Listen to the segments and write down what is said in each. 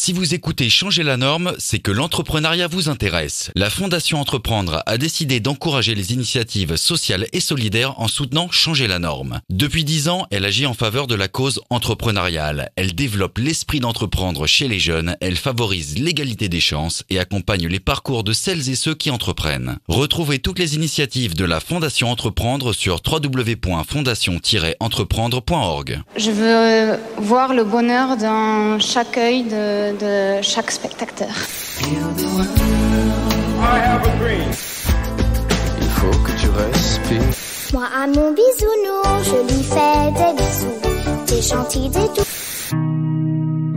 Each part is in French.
Si vous écoutez Changer la norme, c'est que l'entrepreneuriat vous intéresse. La Fondation Entreprendre a décidé d'encourager les initiatives sociales et solidaires en soutenant Changer la norme. Depuis dix ans, elle agit en faveur de la cause entrepreneuriale. Elle développe l'esprit d'entreprendre chez les jeunes, elle favorise l'égalité des chances et accompagne les parcours de celles et ceux qui entreprennent. Retrouvez toutes les initiatives de la Fondation Entreprendre sur www.fondation-entreprendre.org. Je veux voir le bonheur dans chaque œil de de, chaque spectateur. Il faut que tu respires. Moi à mon bisounours, je lui fais des bisous. T'es gentil t'es tout.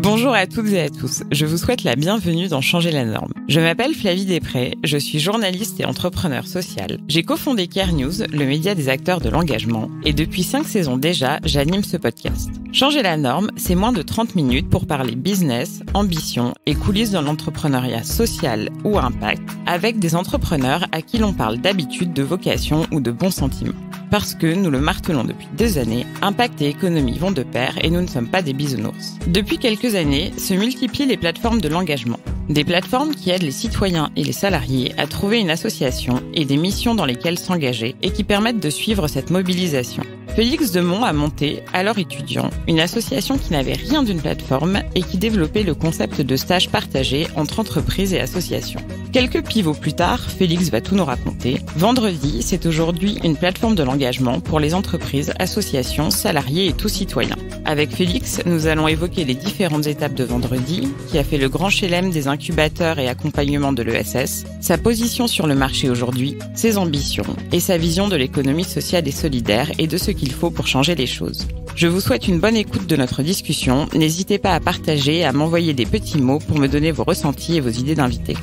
Bonjour à toutes et à tous, je vous souhaite la bienvenue dans Changer la norme. Je m'appelle Flavie Després, je suis journaliste et entrepreneur social. J'ai cofondé Care News, le média des acteurs de l'engagement, et depuis cinq saisons déjà, j'anime ce podcast. Changer la norme, c'est moins de 30 minutes pour parler business, ambition et coulisses dans l'entrepreneuriat social ou impact avec des entrepreneurs à qui l'on parle d'habitude de vocation ou de bons sentiments parce que, nous le martelons depuis deux années, impact et économie vont de pair et nous ne sommes pas des bisounours. Depuis quelques années, se multiplient les plateformes de l'engagement. Des plateformes qui aident les citoyens et les salariés à trouver une association et des missions dans lesquelles s'engager et qui permettent de suivre cette mobilisation. Félix Demont a monté, alors étudiant, une association qui n'avait rien d'une plateforme et qui développait le concept de stage partagé entre entreprises et associations. Quelques pivots plus tard, Félix va tout nous raconter. Vendredi, c'est aujourd'hui une plateforme de l'engagement pour les entreprises, associations, salariés et tous citoyens. Avec Félix, nous allons évoquer les différentes étapes de vendredi, qui a fait le grand chelem des incubateurs et accompagnements de l'ESS, sa position sur le marché aujourd'hui, ses ambitions et sa vision de l'économie sociale et solidaire et de ce il faut pour changer les choses. Je vous souhaite une bonne écoute de notre discussion. N'hésitez pas à partager, à m'envoyer des petits mots pour me donner vos ressentis et vos idées d'invités.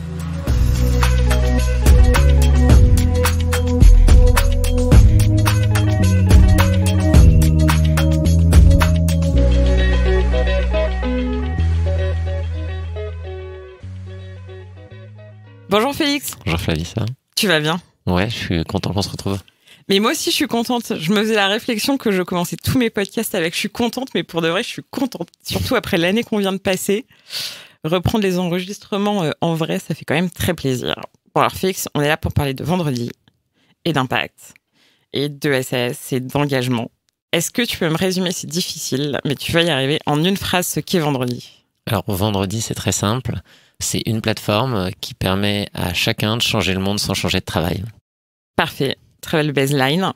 Bonjour Félix. Bonjour Flavissa. Tu vas bien Ouais, je suis content qu'on se retrouve. Mais moi aussi, je suis contente. Je me faisais la réflexion que je commençais tous mes podcasts avec je suis contente, mais pour de vrai, je suis contente. Surtout après l'année qu'on vient de passer. Reprendre les enregistrements euh, en vrai, ça fait quand même très plaisir. Bon, alors, on est là pour parler de vendredi et d'impact et de SAS et d'engagement. Est-ce que tu peux me résumer C'est difficile, mais tu vas y arriver en une phrase ce qu'est vendredi. Alors, vendredi, c'est très simple. C'est une plateforme qui permet à chacun de changer le monde sans changer de travail. Parfait. Travel Baseline.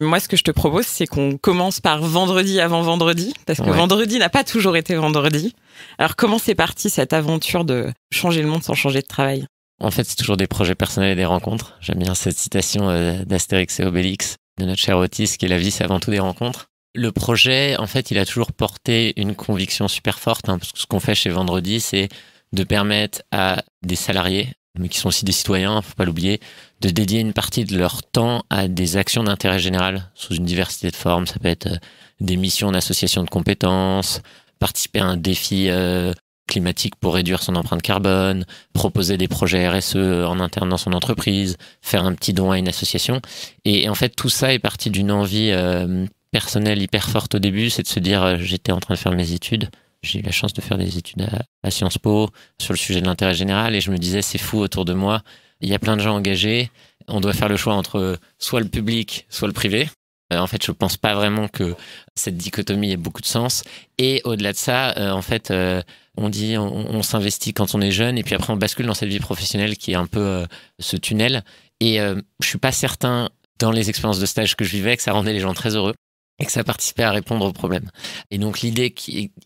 Moi, ce que je te propose, c'est qu'on commence par vendredi avant vendredi, parce que vendredi n'a pas toujours été vendredi. Alors, comment c'est parti cette aventure de changer le monde sans changer de travail En fait, c'est toujours des projets personnels et des rencontres. J'aime bien cette citation euh, d'Astérix et Obélix, de notre cher Otis, qui est la vie, c'est avant tout des rencontres. Le projet, en fait, il a toujours porté une conviction super forte, hein, parce que ce qu'on fait chez Vendredi, c'est de permettre à des salariés mais qui sont aussi des citoyens, faut pas l'oublier, de dédier une partie de leur temps à des actions d'intérêt général sous une diversité de formes. Ça peut être euh, des missions d'association de compétences, participer à un défi euh, climatique pour réduire son empreinte carbone, proposer des projets RSE en interne dans son entreprise, faire un petit don à une association. Et, en fait, tout ça est parti d'une envie euh, personnelle hyper forte au début, c'est de se dire j'étais en train de faire mes études, j'ai eu la chance de faire des études à, Sciences Po sur le sujet de l'intérêt général et je me disais, c'est fou autour de moi. Il y a plein de gens engagés. On doit faire le choix entre soit le public, soit le privé. Euh, en fait, je pense pas vraiment que cette dichotomie ait beaucoup de sens. Et au-delà de ça, euh, en fait, euh, on dit on, s'investit quand on est jeune et puis après on bascule dans cette vie professionnelle qui est un peu ce tunnel. Et je suis pas certain dans les expériences de stage que je vivais que ça rendait les gens très heureux et que ça participait à répondre aux problèmes. Et donc l'idée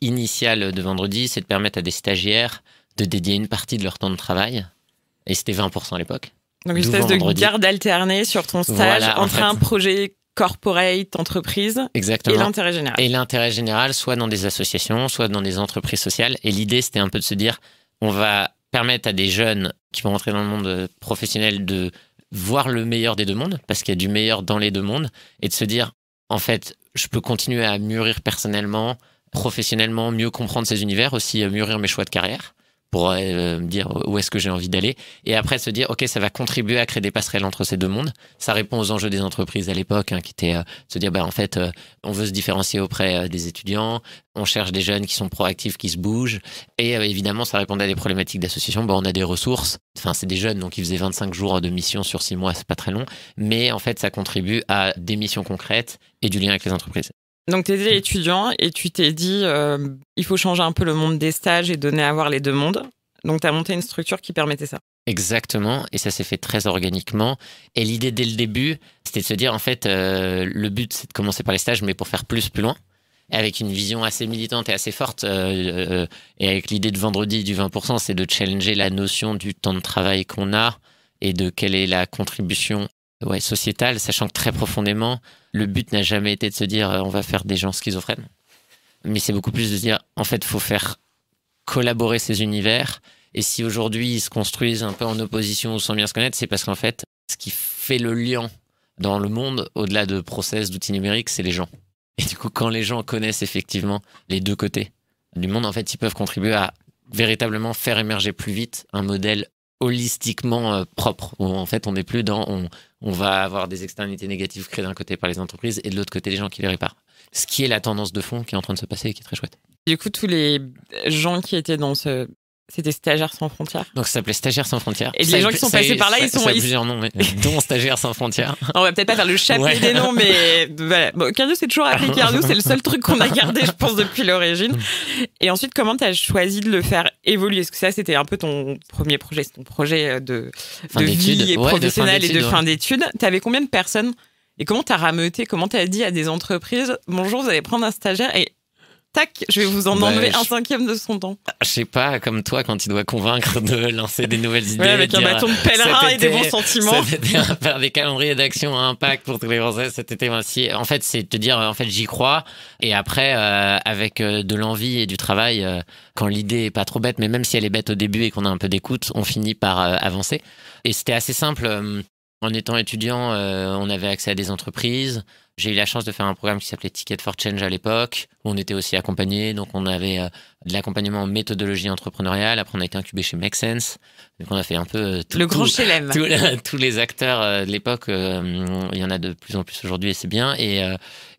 initiale de vendredi, c'est de permettre à des stagiaires de dédier une partie de leur temps de travail, et c'était 20% à l'époque. Donc une espèce de garde alternée sur ton stage entre un projet corporate, entreprise Exactement. et l'intérêt général. Et l'intérêt général, soit dans des associations, soit dans des entreprises sociales. Et l'idée, c'était un peu de se dire, on va permettre à des jeunes qui vont rentrer dans le monde professionnel de voir le meilleur des deux mondes, parce qu'il y a du meilleur dans les deux mondes, et de se dire, en fait, je peux continuer à mûrir personnellement, professionnellement, mieux comprendre ces univers, aussi euh, mûrir mes choix de carrière pour euh, me dire où est-ce que j'ai envie d'aller. Et après, se dire, OK, ça va contribuer à créer des passerelles entre ces deux mondes. Ça répond aux enjeux des entreprises à l'époque, hein, qui étaient euh, se dire, bah, en fait, euh, on veut se différencier auprès des étudiants, on cherche des jeunes qui sont proactifs, qui se bougent. Et évidemment, ça répondait à des problématiques d'association. Bon on a des ressources. Enfin, c'est des jeunes, donc ils faisaient 25 jours de mission sur 6 mois, c'est pas très long. Mais en fait, ça contribue à des missions concrètes et du lien avec les entreprises. Donc, tu étais étudiant et tu t'es dit, euh, il faut changer un peu le monde des stages et donner à voir les deux mondes. Donc, tu as monté une structure qui permettait ça. Exactement, et ça s'est fait très organiquement. Et l'idée dès le début, c'était de se dire, en fait, euh, le but, c'est de commencer par les stages, mais pour faire plus, plus loin avec une vision assez militante et assez forte, euh, et avec l'idée de vendredi du 20%, c'est de challenger la notion du temps de travail qu'on a et de quelle est la contribution ouais, sociétal, sachant que très profondément, le but n'a jamais été de se dire euh, on va faire des gens schizophrènes. Mais c'est beaucoup plus de se dire en fait, il faut faire collaborer ces univers. Et si aujourd'hui ils se construisent un peu en opposition ou sans bien se connaître, c'est parce qu'en fait, ce qui fait le lien dans le monde, au-delà de process, d'outils numériques, c'est les gens. Et du coup, quand les gens connaissent effectivement les deux côtés du monde, en fait, ils peuvent contribuer à véritablement faire émerger plus vite un modèle holistiquement euh, propre, où en fait, on n'est plus dans on va avoir des externalités négatives créées d'un côté par les entreprises et de l'autre côté les gens qui les réparent. Ce qui est la tendance de fond qui est en train de se passer et qui est très chouette. Du coup, tous les gens qui étaient dans ce c'était Stagiaire sans frontières. Donc ça s'appelait Stagiaire sans frontières. Et les gens qui sont passés par là, ils sont. Ça, a plusieurs noms, mais dont Stagiaire sans frontières. on va peut-être pas faire le chapelet des noms, mais voilà. Cardio, c'est toujours appelé Cardio, c'est le seul truc qu'on a gardé, je pense, depuis l'origine. Et ensuite, comment tu choisi de le faire évoluer Parce que ça, c'était un peu ton premier projet, ton projet euh, de, de vie et professionnelle et de fin d'études. Tu avais combien de personnes et comment tu as rameuté Comment tu as dit à des entreprises Bonjour, vous allez prendre un stagiaire et tac, je vais vous en bah, enlever un cinquième de son temps. Ah, je sais pas, comme toi, quand il doit convaincre de lancer des nouvelles idées. avec un bâton de pèlerin et des bons sentiments. faire des calendriers d'action à impact pour tous les Français cet été. En fait, c'est te dire, en fait, j'y crois. Et après, euh, avec euh, de l'envie et du travail, euh, quand l'idée est pas trop bête, mais même si elle est bête au début et qu'on a un peu d'écoute, on finit par avancer. Et c'était assez simple. En étant étudiant, on avait accès à des entreprises. J'ai eu la chance de faire un programme qui s'appelait Ticket for Change à l'époque. où On était aussi accompagné, donc on avait euh, de l'accompagnement en méthodologie entrepreneuriale. Après, on a été incubé chez Make Sense. Donc, on a fait un peu euh, le tous les acteurs euh, de l'époque. il y en a de plus en plus aujourd'hui et c'est bien. Et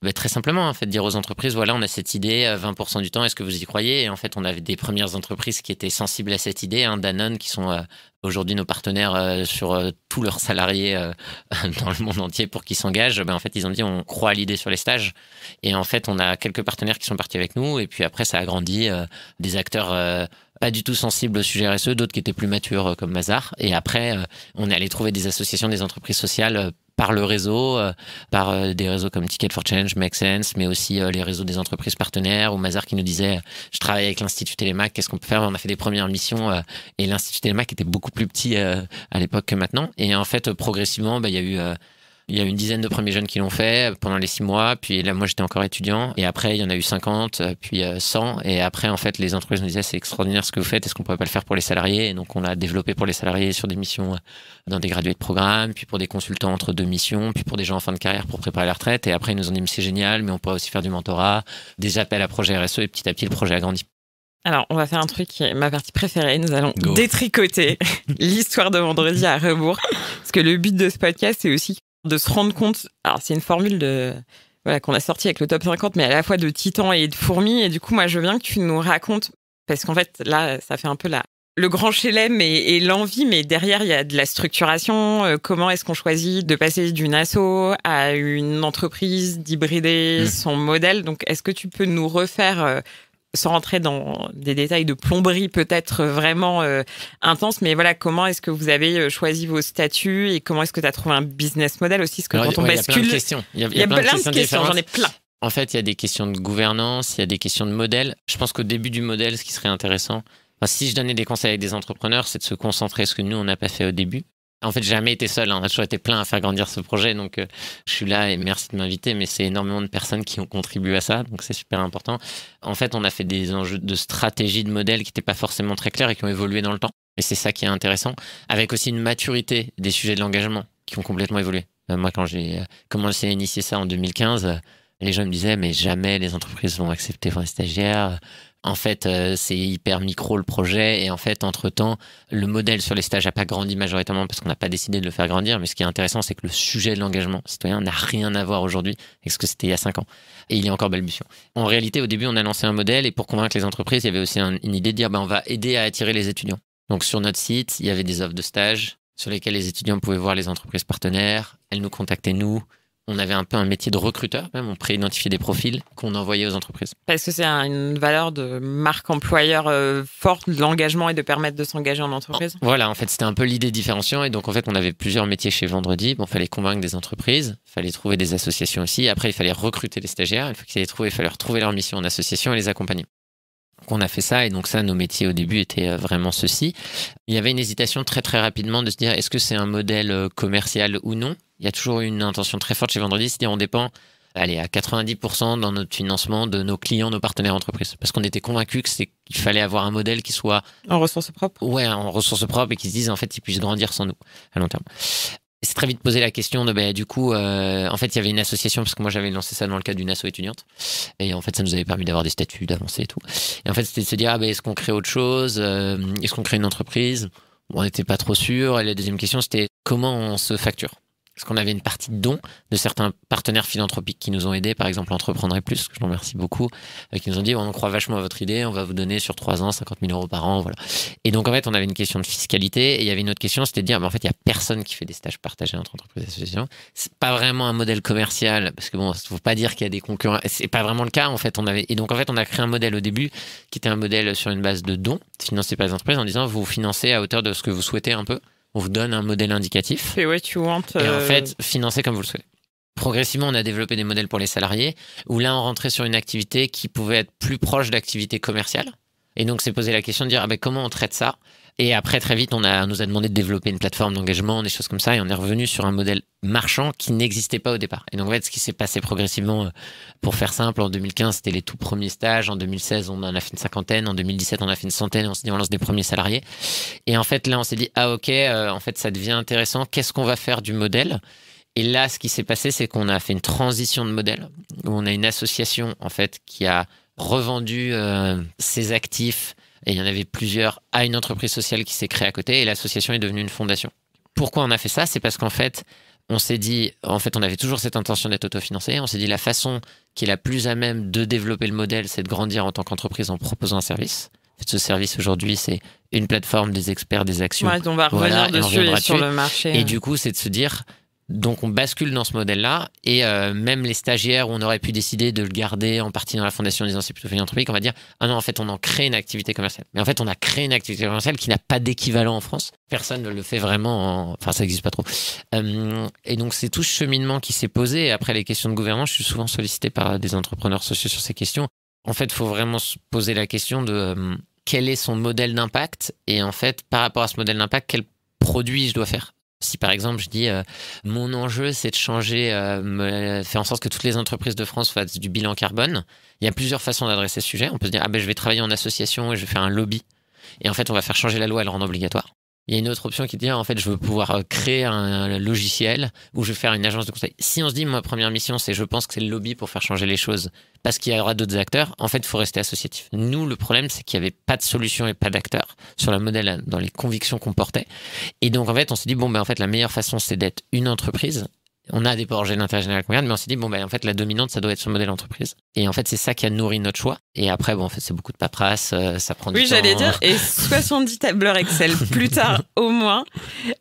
bah, très simplement, en fait, dire aux entreprises voilà, on a cette idée, 20% du temps, est-ce que vous y croyez Et en fait, on avait des premières entreprises qui étaient sensibles à cette idée, hein, Danone, qui sont aujourd'hui nos partenaires sur tous leurs salariés dans le monde entier pour qu'ils s'engagent, ben, en fait, ils ont dit on, croit à l'idée sur les stages. Et en fait, on a quelques partenaires qui sont partis avec nous. Et puis après, ça a grandi euh, des acteurs euh, pas du tout sensibles au sujet RSE, d'autres qui étaient plus matures euh, comme Mazar. Et après, on est allé trouver des associations, des entreprises sociales par le réseau, par des réseaux comme Ticket for Change, Make Sense, mais aussi les réseaux des entreprises partenaires, ou Mazar qui nous disait, je travaille avec l'Institut Télémac, qu'est-ce qu'on peut faire On a fait des premières missions, et l'Institut Télémac était beaucoup plus petit à l'époque que maintenant. Et en fait, progressivement, bah, il y a eu il y a une dizaine de premiers jeunes qui l'ont fait pendant les six mois. Puis là, moi, j'étais encore étudiant. Et après, il y en a eu 50, puis 100. Euh, et après, en fait, les entreprises nous disaient c'est extraordinaire ce que vous faites. Est-ce qu'on pourrait pas le faire pour les salariés Et donc, on l'a développé pour les salariés sur des missions euh, dans des gradués de programme, puis pour des consultants entre deux missions, puis pour des gens en fin de carrière pour préparer la retraite. Et après, ils nous ont dit c'est génial, mais on pourrait aussi faire du mentorat, des appels à projet RSE. Et petit à petit, le projet a grandi. Alors, on va faire un truc qui est ma partie préférée. Nous allons détricoter l'histoire de vendredi à rebours. Parce que le but de ce podcast, c'est aussi de se rendre compte. Alors, c'est une formule de voilà, qu'on a sorti avec le top 50, mais à la fois de titan et de fourmis. Et du coup, moi, je viens que tu nous racontes, parce qu'en fait, là, ça fait un peu la, le grand chelem et, l'envie, mais derrière, il y a de la structuration. Euh, comment est-ce qu'on choisit de passer d'une asso à une entreprise, d'hybrider mmh. son modèle Donc, est-ce que tu peux nous refaire euh, sans rentrer dans des détails de plomberie peut-être vraiment euh, intense, mais voilà, comment est-ce que vous avez euh, choisi vos statuts et comment est-ce que tu as trouvé un business model aussi ce que quand on bascule. Il y a plein de questions. j'en ai plein. En fait, il y a des questions de gouvernance, il y a des questions de modèle. Je pense qu'au début du modèle, ce qui serait intéressant, si je donnais des conseils à des entrepreneurs, c'est de se concentrer sur ce que nous, on n'a pas fait au début en fait, jamais été seul. On hein. a toujours été plein à faire grandir ce projet. Donc, euh, je suis là et merci de m'inviter. Mais c'est énormément de personnes qui ont contribué à ça. Donc, c'est super important. En fait, on a fait des enjeux de stratégie, de modèle qui n'étaient pas forcément très clairs et qui ont évolué dans le temps. Et c'est ça qui est intéressant. Avec aussi une maturité des sujets de l'engagement qui ont complètement évolué. Euh, moi, quand j'ai euh, commencé à initier ça en 2015, les gens me disaient, mais jamais les entreprises vont accepter un stagiaires. » en fait, euh, c'est hyper micro le projet. Et en fait, entre-temps, le modèle sur les stages n'a pas grandi majoritairement parce qu'on n'a pas décidé de le faire grandir. Mais ce qui est intéressant, c'est que le sujet de l'engagement citoyen n'a rien à voir aujourd'hui avec ce que c'était il y a cinq ans. Et il y a encore balbutiant. En réalité, au début, on a lancé un modèle et pour convaincre les entreprises, il y avait aussi une idée de dire, bah, on va aider à attirer les étudiants. Donc sur notre site, il y avait des offres de stages sur lesquelles les étudiants pouvaient voir les entreprises partenaires. Elles nous contactaient, nous on avait un peu un métier de recruteur, même on pré-identifiait des profils qu'on envoyait aux entreprises. Parce que c'est une valeur de marque employeur euh, forte, de l'engagement et de permettre de s'engager en entreprise. Oh, voilà, en fait, c'était un peu l'idée différenciante. Et donc, en fait, on avait plusieurs métiers chez Vendredi. Bon, fallait convaincre des entreprises, fallait trouver des associations aussi. Après, il fallait recruter les stagiaires. il il fallait retrouver leur mission en association et les accompagner. Donc, on a fait ça. Et donc, ça, nos métiers au début étaient euh, vraiment ceci. Il y avait une hésitation très, très rapidement de se dire est-ce que c'est un modèle euh, commercial ou non il y a toujours une intention très forte chez Vendredi, c'est-à-dire on dépend allez, à 90% dans notre financement de nos clients, nos partenaires entreprises. Parce qu'on était convaincus qu'il fallait avoir un modèle qui soit... En ressources propres Ouais, en ressources propres et qui se disent en fait ils puissent grandir sans nous à long terme. C'est très vite posé la question de, bah, du coup, euh, en fait, il y avait une association, parce que moi j'avais lancé ça dans le cadre d'une asso étudiante, et en fait, ça nous avait permis d'avoir des statuts, d'avancer et tout. Et en fait, c'était de se dire, ah, ben, est-ce qu'on crée autre chose euh, Est-ce qu'on crée une entreprise On n'était pas trop sûr. Et la deuxième question, c'était comment on se facture parce qu'on avait une partie de dons de certains partenaires philanthropiques qui nous ont aidés, par exemple Entreprendrez Plus, que je remercie beaucoup, euh, qui nous ont dit on croit vachement à votre idée, on va vous donner sur trois ans 50 000 euros par an, voilà. Et donc en fait, on avait une question de fiscalité et il y avait une autre question, c'était de dire, mais bah, en fait, il n'y a personne qui fait des stages partagés entre entreprises et associations. C'est pas vraiment un modèle commercial, parce que bon, faut pas dire qu'il y a des concurrents, c'est pas vraiment le cas en fait. On avait et donc en fait, on a créé un modèle au début qui était un modèle sur une base de dons financé par les entreprises en disant vous financez à hauteur de ce que vous souhaitez un peu on vous donne un modèle indicatif. Et en euh, fait, financer comme vous le souhaitez. Progressivement, on a développé des modèles pour les salariés, où là, on rentrait sur une activité qui pouvait être plus proche d'activité commerciale. Et donc, c'est posé la question de dire ah ben, comment on traite ça et après, très vite, on, a, nous a demandé de développer une plateforme d'engagement, des choses comme ça, et on est revenu sur un modèle marchand qui n'existait pas au départ. Et donc, en fait, ce qui s'est passé progressivement, euh, pour faire simple, en 2015, c'était les tout premiers stages, en 2016, on en a fait une cinquantaine, en 2017, on a fait une centaine, on s'est dit, on lance des premiers salariés. Et en fait, là, on s'est dit, ah ok, euh, en fait, ça devient intéressant, qu'est-ce qu'on va faire du modèle et là, ce qui s'est passé, c'est qu'on a fait une transition de modèle où on a une association en fait qui a revendu euh, ses actifs et il y en avait plusieurs à une entreprise sociale qui s'est créée à côté et l'association est devenue une fondation. Pourquoi on a fait ça C'est parce qu'en fait, on s'est dit, en fait, on avait toujours cette intention d'être autofinancé. On s'est dit, la façon qui est la plus à même de développer le modèle, c'est de grandir en tant qu'entreprise en proposant un service. ce service aujourd'hui, c'est une plateforme des experts des actions. on va revenir dessus sur le marché. Et du coup, c'est de se dire, donc on bascule dans ce modèle-là et euh, même les stagiaires on aurait pu décider de le garder en partie dans la fondation des plutôt philanthropiques, on va dire ah non en fait on en crée une activité commerciale. Mais en fait on a créé une activité commerciale qui n'a pas d'équivalent en France. Personne ne le fait vraiment, enfin ça n'existe pas trop. Euh, et donc c'est tout ce cheminement qui s'est posé. après les questions de gouvernance, je suis souvent sollicité par des entrepreneurs sociaux sur ces questions. En fait, il faut vraiment se poser la question de euh, quel est son modèle d'impact et en fait par rapport à ce modèle d'impact, quel produit je dois faire. Si par exemple je dis euh, mon enjeu c'est de changer, euh, faire en sorte que toutes les entreprises de France fassent du bilan carbone, il y a plusieurs façons d'adresser ce sujet. On peut se dire ah ben je vais travailler en association et je vais faire un lobby. Et en fait on va faire changer la loi et le rendre obligatoire. Il y a une autre option qui dit en fait, je veux pouvoir euh, créer un logiciel ou je vais faire une agence de conseil. Si on se dit ma première mission, c'est je pense que c'est le lobby pour faire changer les choses parce qu'il y aura d'autres acteurs, en fait, il faut rester associatif. Nous, le problème, c'est qu'il n'y avait pas de solution et pas d'acteurs sur le modèle, hein, dans les convictions qu'on portait. Et donc, en fait, on s'est dit bon, ben en fait, la meilleure façon, c'est d'être une entreprise on a des l'intérêt général qu'on mais on s'est dit, bon, ben, en fait, la dominante, ça doit être ce modèle entreprise. Et en fait, c'est ça qui a nourri notre choix. Et après, bon, en fait, c'est beaucoup de paperasse, euh, ça prend du temps. Oui, j'allais dire, et 70 tableurs Excel plus tard, au moins.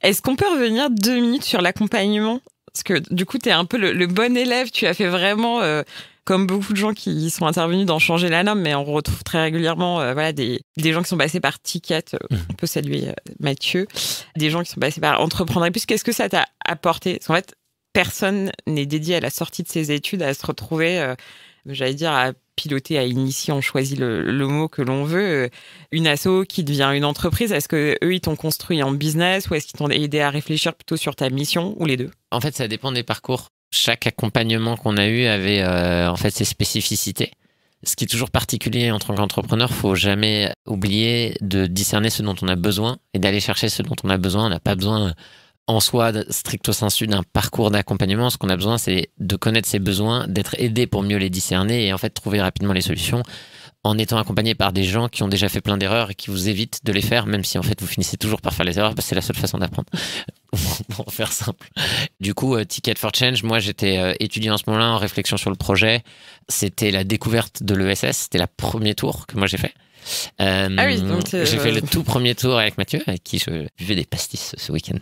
Est-ce qu'on peut revenir deux minutes sur l'accompagnement? Parce que, du coup, tu es un peu le, bon élève, tu as fait vraiment, euh, comme beaucoup de gens qui sont intervenus dans Changer la norme, mais on retrouve très régulièrement euh, voilà, des, gens qui sont passés par Ticket, mmh. on peut saluer Mathieu, des gens qui sont passés par Entreprendre et puis, Qu'est-ce que ça t'a apporté Parce fait, personne n'est dédié à la sortie de ses études à se retrouver, euh, j'allais dire, à piloter, à initier, on choisit le, mot que l'on veut, euh, une asso qui devient une entreprise. Est-ce que eux ils t'ont construit en business ou est-ce qu'ils t'ont aidé à réfléchir plutôt sur ta mission ou les deux En fait, ça dépend des parcours. Chaque accompagnement qu'on a eu avait euh, en fait ses spécificités. Ce qui est toujours particulier en tant qu'entrepreneur, faut jamais oublier de discerner ce dont on a besoin et d'aller chercher ce dont on a besoin. On n'a pas besoin en soi, stricto sensu, d'un parcours d'accompagnement, ce qu'on a besoin, c'est de connaître ses besoins, d'être aidé pour mieux les discerner et en fait trouver rapidement les solutions en étant accompagné par des gens qui ont déjà fait plein d'erreurs et qui vous évitent de les faire, même si en fait vous finissez toujours par faire les erreurs, parce que c'est la seule façon d'apprendre. pour faire simple. Du coup, euh, Ticket for Change, moi j'étais euh, étudiant en ce moment-là en réflexion sur le projet. C'était la découverte de l'ESS, c'était le premier tour que moi j'ai fait. Euh, ah euh, j'ai fait le tout premier tour avec Mathieu, avec qui je buvais des pastis ce week-end,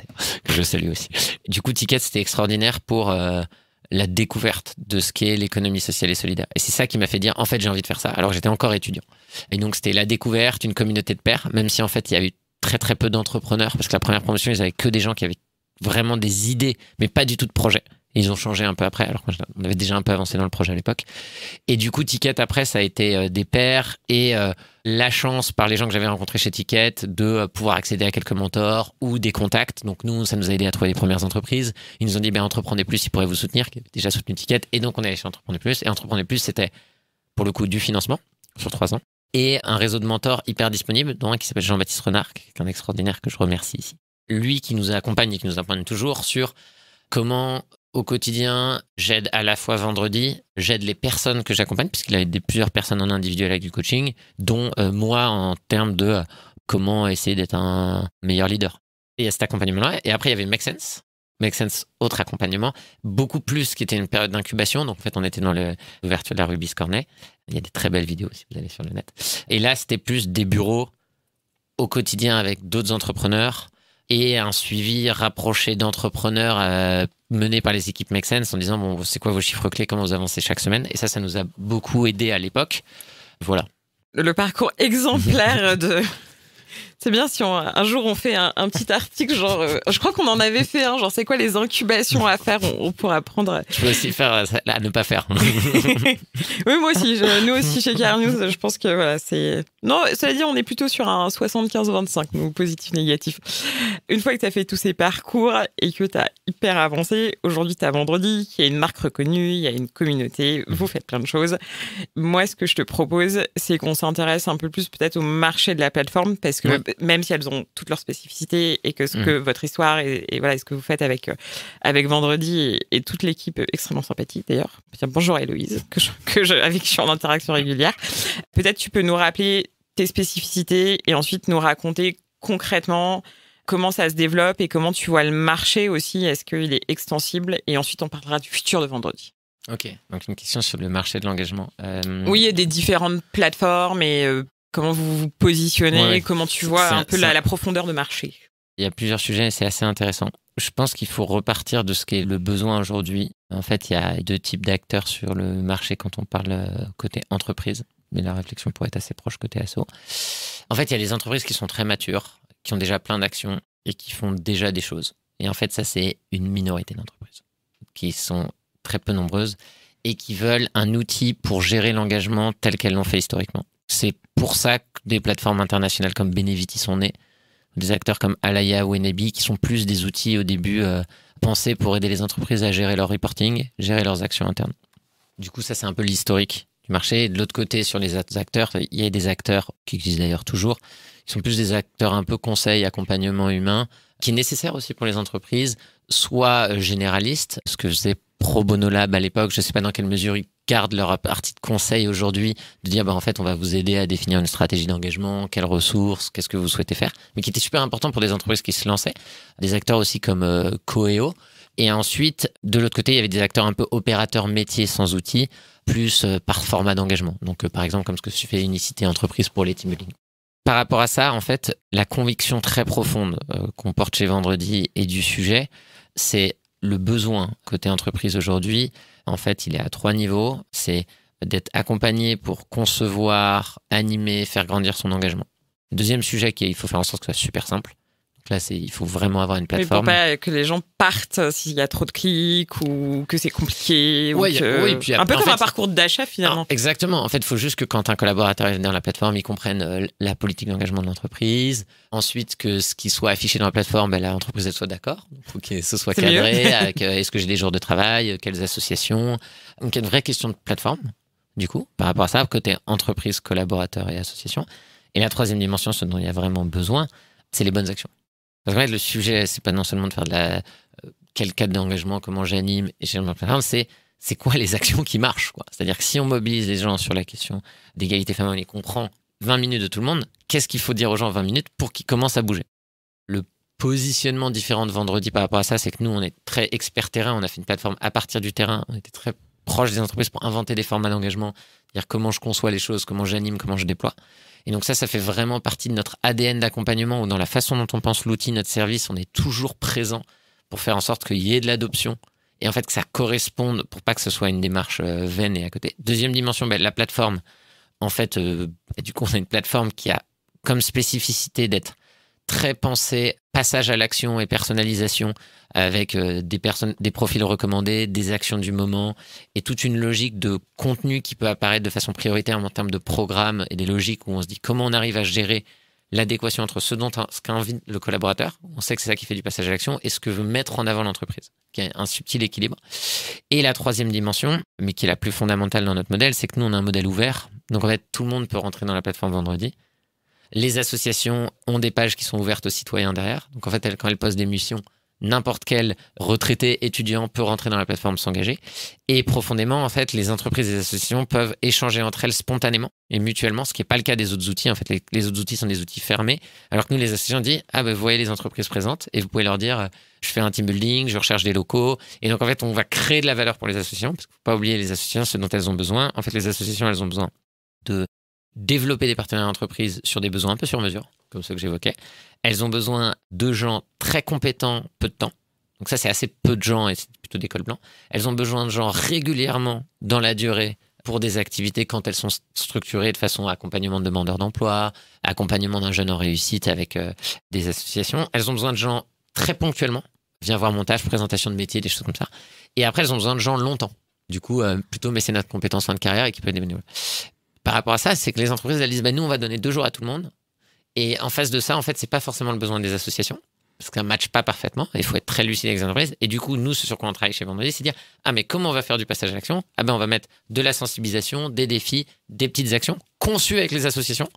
que je salue aussi. Du coup, Ticket, c'était extraordinaire pour euh, la découverte de ce qu'est l'économie sociale et solidaire. Et c'est ça qui m'a fait dire, en fait, j'ai envie de faire ça, alors j'étais encore étudiant. Et donc, c'était la découverte, une communauté de pairs, même si en fait, il y a eu très très peu d'entrepreneurs, parce que la première promotion, ils avaient que des gens qui avaient vraiment des idées, mais pas du tout de projet ils ont changé un peu après, alors qu'on avait déjà un peu avancé dans le projet à l'époque. Et du coup, Ticket, après, ça a été euh, des pairs et euh, la chance par les gens que j'avais rencontrés chez Ticket de euh, pouvoir accéder à quelques mentors ou des contacts. Donc nous, ça nous a aidé à trouver les premières entreprises. Ils nous ont dit, ben, Entreprenez Plus, ils pourraient vous soutenir, qui avait déjà soutenu Ticket. Et donc, on est allé chez Entreprenez Plus. Et Entreprenez Plus, c'était pour le coup du financement sur trois ans et un réseau de mentors hyper disponible, dont un qui s'appelle Jean-Baptiste Renard, qui est un extraordinaire que je remercie ici. Lui qui nous accompagne et qui nous accompagne toujours sur comment au quotidien, j'aide à la fois vendredi, j'aide les personnes que j'accompagne, puisqu'il y a des, plusieurs personnes en individuel avec du coaching, dont euh, moi en termes de euh, comment essayer d'être un meilleur leader. Et il cet accompagnement-là. Et après, il y avait Make Sense. Make Sense, autre accompagnement, beaucoup plus qui était une période d'incubation. Donc en fait, on était dans l'ouverture de la Rubis Cornet. Il y a des très belles vidéos si vous allez sur le net. Et là, c'était plus des bureaux au quotidien avec d'autres entrepreneurs et un suivi rapproché d'entrepreneurs euh, menés par les équipes Make Sense en disant bon, c'est quoi vos chiffres clés, comment vous avancez chaque semaine. Et ça, ça nous a beaucoup aidé à l'époque. Voilà. Le parcours exemplaire de c'est bien si un jour on fait un, petit article, genre, euh, je crois qu'on en avait fait un, genre, c'est quoi les incubations à faire on, on, pourra prendre. Je peux aussi faire euh, à ne pas faire. oui, moi aussi, nous aussi chez Carnews, je pense que voilà, c'est. Non, cela dit, on est plutôt sur un 75-25, nous, positif, négatif. Une fois que tu as fait tous ces parcours et que tu as hyper avancé, aujourd'hui tu as vendredi, il y a une marque reconnue, il y a une communauté, vous faites plein de choses. Moi, ce que je te propose, c'est qu'on s'intéresse un peu plus peut-être au marché de la plateforme parce que même si elles ont toutes leurs spécificités et que ce mm. que votre histoire et, voilà, ce que vous faites avec, euh, avec Vendredi et, toute l'équipe extrêmement sympathique d'ailleurs. Bonjour Héloïse, que que avec qui je suis en interaction régulière. Peut-être tu peux nous rappeler tes spécificités et ensuite nous raconter concrètement comment ça se développe et comment tu vois le marché aussi. Est-ce qu'il est extensible Et ensuite, on parlera du futur de vendredi. Ok, donc une question sur le marché de l'engagement. Euh, oui, il y a des différentes plateformes et euh, comment vous vous positionnez, comment tu vois un peu la, profondeur de marché Il y a plusieurs sujets et c'est assez intéressant. Je pense qu'il faut repartir de ce qu'est le besoin aujourd'hui. En fait, il y a deux types d'acteurs sur le marché quand on parle euh, côté entreprise, mais la réflexion pourrait être assez proche côté asso. En fait, il y a les entreprises qui sont très matures, qui ont déjà plein d'actions et qui font déjà des choses. Et en fait, ça, c'est une minorité d'entreprises qui sont très peu nombreuses et qui veulent un outil pour gérer l'engagement tel qu'elles l'ont fait historiquement. C'est pour ça que des plateformes internationales comme Benevity sont nées, des acteurs comme Alaya ou Enebi, qui sont plus des outils au début euh, pensés pour aider les entreprises à gérer leur reporting, gérer leurs actions internes. Du coup, ça, c'est un peu l'historique du marché. de l'autre côté, sur les acteurs, il y a des acteurs qui existent d'ailleurs toujours, qui sont plus des acteurs un peu conseil, accompagnement humain, qui est nécessaire aussi pour les entreprises, soit généralistes, ce que je sais Pro Bono Lab à l'époque. Je ne sais pas dans quelle mesure ils gardent leur partie de conseil aujourd'hui de dire bah, en fait, on va vous aider à définir une stratégie d'engagement, quelles ressources, qu'est-ce que vous souhaitez faire, mais qui était super important pour des entreprises qui se lançaient, des acteurs aussi comme euh, Coeo. Et ensuite, de l'autre côté, il y avait des acteurs un peu opérateurs métiers sans outils, plus euh, par format d'engagement. Donc, euh, par exemple, comme ce que fait Unicité Entreprise pour les team Par rapport à ça, en fait, la conviction très profonde qu'on porte chez Vendredi et du sujet, c'est le besoin côté entreprise aujourd'hui, en fait, il est à trois niveaux. C'est d'être accompagné pour concevoir, animer, faire grandir son engagement. Deuxième sujet, qui est, il faut faire en sorte que ce soit super simple. Donc là, il faut vraiment avoir une plateforme. Mais pour pas que les gens partent euh, s'il y a trop de clics ou que c'est compliqué. puis, un peu comme un parcours d'achat finalement. Ah, exactement. En fait, il faut juste que quand un collaborateur est dans la plateforme, il comprenne euh, la politique d'engagement de l'entreprise. Ensuite, que ce qui soit affiché dans la plateforme, ben, l'entreprise soit d'accord. Il faut que ce soit cadré euh, est-ce que j'ai des jours de travail, quelles associations. Donc il y a une vraie question de plateforme, du coup, par rapport à ça, côté entreprise, collaborateur et association. Et la troisième dimension, ce dont il y a vraiment besoin, c'est les bonnes actions. Parce que le sujet, c'est pas non seulement de faire de la. Euh, quel cadre d'engagement, comment j'anime, et c'est c'est quoi les actions qui marchent. C'est-à-dire que si on mobilise les gens sur la question d'égalité femmes et qu'on prend 20 minutes de tout le monde, qu'est-ce qu'il faut dire aux gens en 20 minutes pour qu'ils commencent à bouger Le positionnement différent de vendredi par rapport à ça, c'est que nous, on est très expert terrain, on a fait une plateforme à partir du terrain, on était très proche des entreprises pour inventer des formats d'engagement, dire comment je conçois les choses, comment j'anime, comment je déploie. Et donc ça, ça fait vraiment partie de notre ADN d'accompagnement, où dans la façon dont on pense l'outil, notre service, on est toujours présent pour faire en sorte qu'il y ait de l'adoption, et en fait que ça corresponde, pour pas que ce soit une démarche euh, vaine et à côté. Deuxième dimension, ben, la plateforme. En fait, euh, bah, du coup, on a une plateforme qui a comme spécificité d'être très pensé passage à l'action et personnalisation avec euh, des, profils recommandés, des actions du moment et toute une logique de contenu qui peut apparaître de façon prioritaire en termes de programme et des logiques où on se dit comment on arrive à gérer l'adéquation entre ce dont ce le collaborateur, on sait que c'est ça qui fait du passage à l'action, et ce que veut mettre en avant l'entreprise, qui est un subtil équilibre. Et la troisième dimension, mais qui est la plus fondamentale dans notre modèle, c'est que nous, on a un modèle ouvert. Donc en fait, tout le monde peut rentrer dans la plateforme vendredi. Les associations ont des pages qui sont ouvertes aux citoyens derrière. Donc en fait, quand elles postent des missions, n'importe quel retraité étudiant peut rentrer dans la plateforme s'engager. Et profondément, en fait, les entreprises et les associations peuvent échanger entre elles spontanément et mutuellement, ce qui n'est pas le cas des autres outils. En fait, les, autres outils sont des outils fermés, alors que nous, les associations, on dit Ah, ben, vous voyez les entreprises présentes et vous pouvez leur dire Je fais un team building, je recherche des locaux. Et donc, en fait, on va créer de la valeur pour les associations, parce qu'il ne faut pas oublier les associations, ce dont elles ont besoin. En fait, les associations, elles ont besoin de développer des partenaires d'entreprise sur des besoins un peu sur mesure, comme ceux que j'évoquais. Elles ont besoin de gens très compétents, peu de temps. Donc ça, c'est assez peu de gens et c'est plutôt des cols blancs. Elles ont besoin de gens régulièrement dans la durée pour des activités quand elles sont structurées de façon accompagnement de demandeurs d'emploi, accompagnement d'un jeune en réussite avec euh, des associations. Elles ont besoin de gens très ponctuellement. Viens voir montage, présentation de métier, des choses comme ça. Et après, elles ont besoin de gens longtemps. Du coup, euh, plutôt mécénat de compétences fin de carrière et qui peut être des bénévoles par rapport à ça, c'est que les entreprises elles disent bah, nous on va donner deux jours à tout le monde. Et en face de ça, en fait, c'est pas forcément le besoin des associations parce qu'un match pas parfaitement. Il faut être très lucide avec les entreprises. Et du coup, nous, ce sur quoi on travaille chez Vendredi, c'est dire ah mais comment on va faire du passage à l'action Ah ben on va mettre de la sensibilisation, des défis, des petites actions conçues avec les associations.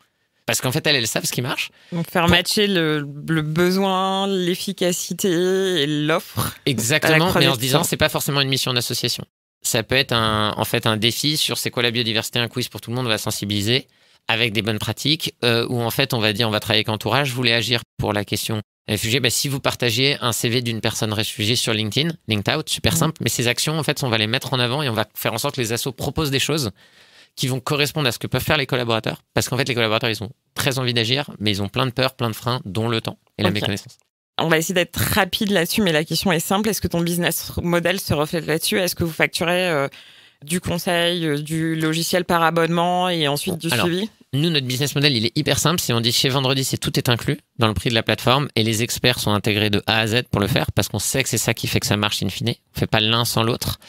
Parce qu'en fait, elles, elles savent ce qui marche. Donc, faire matcher le, besoin, l'efficacité et l'offre. Exactement, mais en se disant, c'est pas forcément une mission d'association ça peut être un, en fait un défi sur c'est quoi la biodiversité, un quiz pour tout le monde, on va sensibiliser avec des bonnes pratiques, euh, où en fait on va dire on va travailler avec entourage, vous voulez agir pour la question réfugiée, bah, si vous partagez un CV d'une personne réfugiée sur LinkedIn, LinkedIn, super mhm. simple, mais ces actions en fait on va les mettre en avant et on va faire en sorte que les assos proposent des choses qui vont correspondre à ce que peuvent faire les collaborateurs, parce qu'en fait les collaborateurs ils ont très envie d'agir, mais ils ont plein de peurs, plein de freins, dont le temps et la méconnaissance. On va essayer d'être rapide là-dessus, mais la question est simple. Est-ce que ton business model se reflète là-dessus Est-ce que vous facturez euh, du conseil, euh, du logiciel par abonnement et ensuite du Alors, suivi Nous, notre business model, il est hyper simple. Si on dit chez Vendredi, c'est tout est inclus dans le prix de la plateforme et les experts sont intégrés de A à Z pour le faire parce qu'on sait que c'est ça qui fait que ça marche in fine. On fait pas l'un sans l'autre.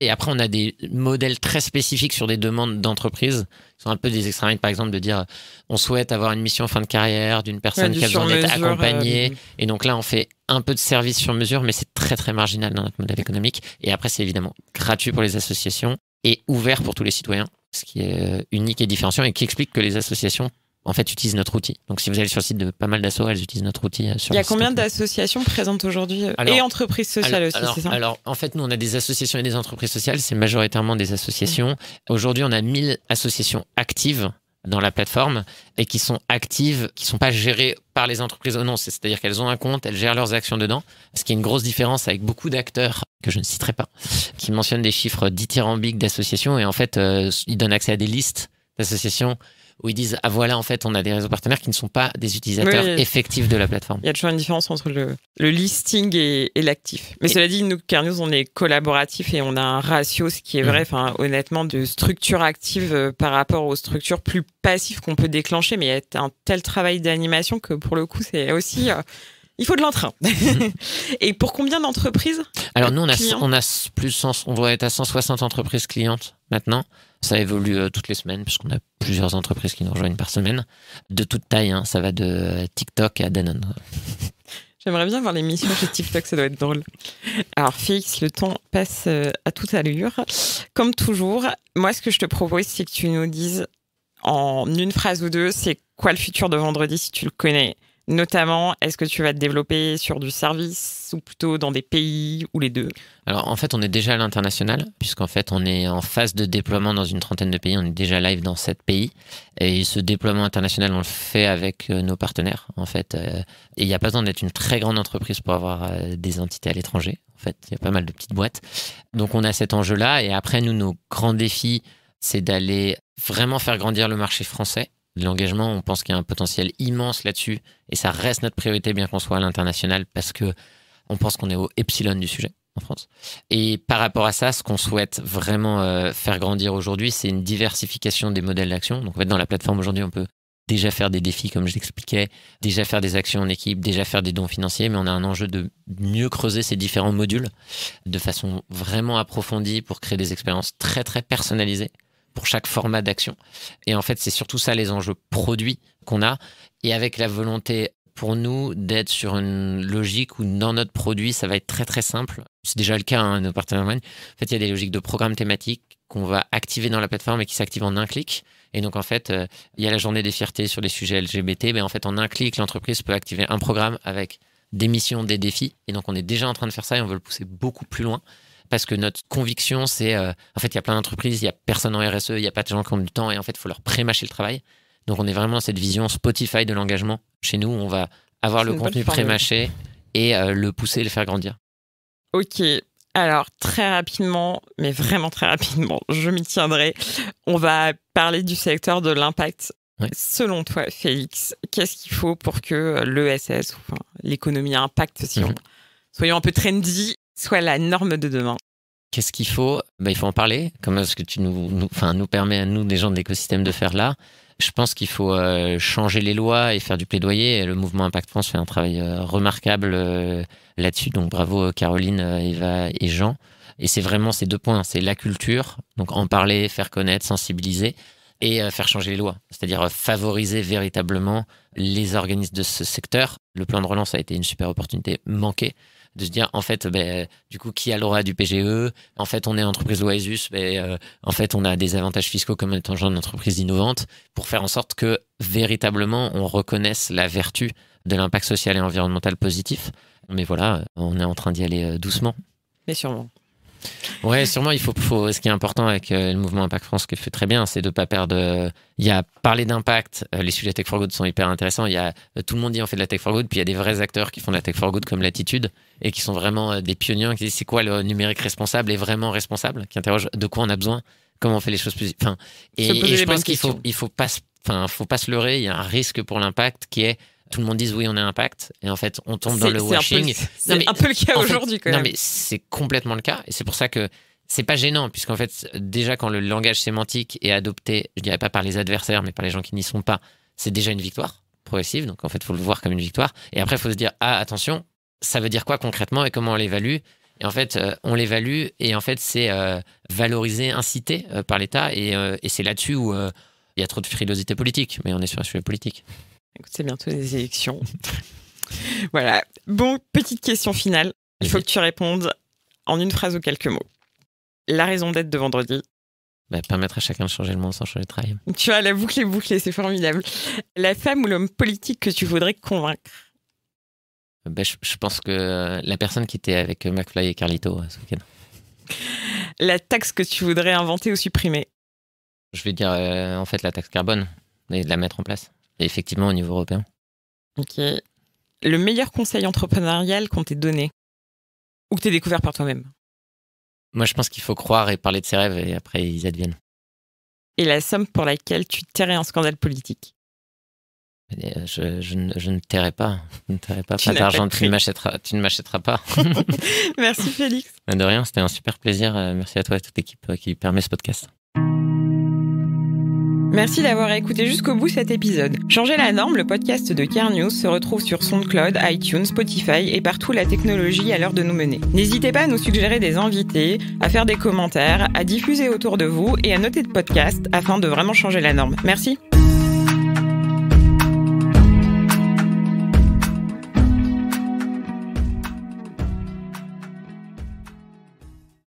Et après, on a des modèles très spécifiques sur des demandes d'entreprise. Ce sont un peu des extrêmes, par exemple, de dire on souhaite avoir une mission fin de carrière d'une personne qui a besoin d'être accompagnée. Euh, et donc là, on fait un peu de service sur mesure, mais c'est très très marginal dans notre modèle économique. Et après, c'est évidemment gratuit pour les associations et ouvert pour tous les citoyens, ce qui est euh, unique et différenciant et qui explique que les associations en fait, utilisent notre outil. Donc, si vous allez sur le site de pas mal d'assos, elles utilisent notre outil. Euh, Il y a combien d'associations présentes aujourd'hui euh, Et entreprises sociales aussi, alors, ça alors, en fait, nous, on a des associations et des entreprises sociales. C'est majoritairement des associations. Aujourd'hui, on a 1000 associations actives dans la plateforme et qui sont actives, qui ne sont pas gérées par les entreprises oh non, c'est-à-dire qu'elles ont un compte, elles gèrent leurs actions dedans, ce qui est une grosse différence avec beaucoup d'acteurs que je ne citerai pas, qui mentionnent des chiffres dithyrambiques d'associations et en fait, euh, ils donnent accès à des listes d'associations où ils disent Ah voilà, en fait, on a des réseaux partenaires qui ne sont pas des utilisateurs effectifs de la plateforme. Il y a toujours une différence entre le, le listing et, l'actif. Mais cela dit, nous, Carnews, on est collaboratif et on a un ratio, ce qui est vrai, mmh. enfin honnêtement, de structure active euh, par rapport aux structures plus passives qu'on peut déclencher. Mais il y a un tel travail d'animation que pour le coup, c'est aussi. Euh, il faut de l'entrain. Mmh. et pour combien d'entreprises Alors nous, on a, on a plus on doit être à 160 entreprises clientes maintenant. Ça évolue euh, toutes les semaines, puisqu'on a plusieurs entreprises qui nous rejoignent par semaine, de toute taille. Hein, ça va de TikTok à Danone. J'aimerais bien voir l'émission chez TikTok, ça doit être drôle. Alors, Félix, le temps passe euh, à toute allure. Comme toujours, moi, ce que je te propose, c'est que tu nous dises en une phrase ou deux, c'est quoi le futur de vendredi si tu le connais Notamment, est-ce que tu vas te développer sur du service ou plutôt dans des pays ou les deux Alors en fait, on est déjà à l'international, puisqu'en fait, on est en phase de déploiement dans une trentaine de pays, on est déjà live dans sept pays. Et ce déploiement international, on le fait avec euh, nos partenaires, en fait. Euh. il n'y a pas besoin d'être une très grande entreprise pour avoir euh, des entités à l'étranger, en fait. Il y a pas mal de petites boîtes. Donc on a cet enjeu-là. Et après, nous, nos grands défis, c'est d'aller vraiment faire grandir le marché français de L'engagement, on pense qu'il y a un potentiel immense là-dessus et ça reste notre priorité bien qu'on soit à l'international parce que on pense qu'on est au epsilon du sujet en France. Et par rapport à ça, ce qu'on souhaite vraiment euh, faire grandir aujourd'hui, c'est une diversification des modèles d'action. Donc en fait, dans la plateforme aujourd'hui, on peut déjà faire des défis, comme je l'expliquais, déjà faire des actions en équipe, déjà faire des dons financiers, mais on a un enjeu de mieux creuser ces différents modules de façon vraiment approfondie pour créer des expériences très très personnalisées pour chaque format d'action. Et en fait, c'est surtout ça les enjeux produits qu'on a, et avec la volonté pour nous d'être sur une logique où dans notre produit, ça va être très très simple. C'est déjà le cas, hein, nos partenaires. En fait, il y a des logiques de programmes thématiques qu'on va activer dans la plateforme et qui s'activent en un clic. Et donc, en fait, euh, il y a la journée des fiertés sur les sujets LGBT. Mais en fait, en un clic, l'entreprise peut activer un programme avec des missions, des défis. Et donc, on est déjà en train de faire ça et on veut le pousser beaucoup plus loin parce que notre conviction, c'est euh, en fait, il y a plein d'entreprises, il y a personne en RSE, il n'y a pas de gens qui ont du temps, et en fait, il faut leur pré-mâcher le travail. Donc, on est vraiment dans cette vision Spotify de l'engagement. Chez nous, on va avoir le contenu pré-mâché et euh, le pousser le faire grandir. Ok. Alors, très rapidement, mais vraiment très rapidement, je m'y tiendrai. On va parler du secteur de l'impact. Selon toi, Félix, qu'est-ce qu'il faut pour que l'ESS, enfin, l'économie à impact, si mhm. soyons un peu trendy, soit la norme de demain Qu'est-ce qu'il faut ben, Il faut en parler, comme ce que tu nous, enfin, nous permets à nous, des gens de l'écosystème, de faire là. Je pense qu'il faut euh, changer les lois et faire du plaidoyer. le mouvement Impact France fait un travail euh, remarquable euh, là-dessus. Donc bravo Caroline, Eva et Jean. Et c'est vraiment ces deux points. C'est la culture, donc en parler, faire connaître, sensibiliser et faire changer les lois. C'est-à-dire favoriser véritablement les organismes de ce secteur. Le plan de relance a été une super opportunité manquée de se dire en fait, ben, du coup, qui a l'aura du PGE En fait, on est entreprise Oasis, mais ben, euh, en fait, on a des avantages fiscaux comme étant genre une entreprise innovante pour faire en sorte que véritablement on reconnaisse la vertu de l'impact social et environnemental positif. Mais voilà, on est en train d'y aller euh, doucement. Mais sûrement. Ouais, sûrement, il faut, ce qui est important avec euh, le mouvement Impact France, ce que fait très bien, c'est de ne pas perdre. Euh, il y a parler d'impact, euh, les sujets Tech for Good sont hyper intéressants. Il y a, tout le monde dit on fait de la Tech for Good, puis il y a des vrais acteurs qui font de la Tech for Good comme Latitude et qui sont vraiment des pionniers qui disent c'est quoi le numérique responsable et vraiment responsable, qui interroge de quoi on a besoin, comment on fait les choses plus. Enfin, et, je pense qu'il faut, il faut pas, enfin, faut pas se leurrer. Il y a un risque pour l'impact qui est tout le monde dise oui, on a un impact, et en fait, on tombe dans le washing. C'est un peu le cas aujourd'hui, quand même. Non, mais c'est complètement le cas, et c'est pour ça que c'est pas gênant, puisqu'en fait, déjà, quand le langage sémantique est adopté, je dirais pas par les adversaires, mais par les gens qui n'y sont pas, c'est déjà une victoire progressive. Donc, en fait, il faut le voir comme une victoire. Et après, il faut se dire, ah, attention, ça veut dire quoi concrètement et comment on l'évalue et en fait, euh, on l'évalue et en fait, c'est euh, valorisé, incité euh, par l'État. Et, et c'est là-dessus où il y a trop de frilosité politique. Mais on est sur un sujet politique. Écoute, c'est bientôt les élections. voilà. Bon, petite question finale. Il faut que tu répondes en une phrase ou quelques mots. La raison d'être de vendredi. Bah, permettre à chacun de changer le monde sans changer de travail. Tu as la boucle est bouclée, c'est formidable. La femme ou l'homme politique que tu voudrais convaincre bah, je, pense que euh, la personne qui était avec euh, McFly et Carlito euh, ce week-end. La taxe que tu voudrais inventer ou supprimer Je vais dire en fait la taxe carbone et de la mettre en place effectivement au niveau européen. Ok. Le meilleur conseil entrepreneurial qu'on t'ait donné ou que t'aies découvert par toi-même Moi, je pense qu'il faut croire et parler de ses rêves et après, ils adviennent. Et la somme pour laquelle tu tairais un scandale politique euh, je, ne pas. Je ne tairai pas. Tu pas d'argent. Tu, tu ne m'achèteras pas. Merci Félix. De rien, c'était un super plaisir. Euh, merci à toi et à toute l'équipe euh, qui permet ce podcast. Merci d'avoir écouté jusqu'au bout cet épisode. Changer la norme, le podcast de Care News se retrouve sur SoundCloud, iTunes, Spotify et partout la technologie à l'heure de nous mener. N'hésitez pas à nous suggérer des invités, à faire des commentaires, à diffuser autour de vous et à noter de podcast afin de vraiment changer la norme. Merci.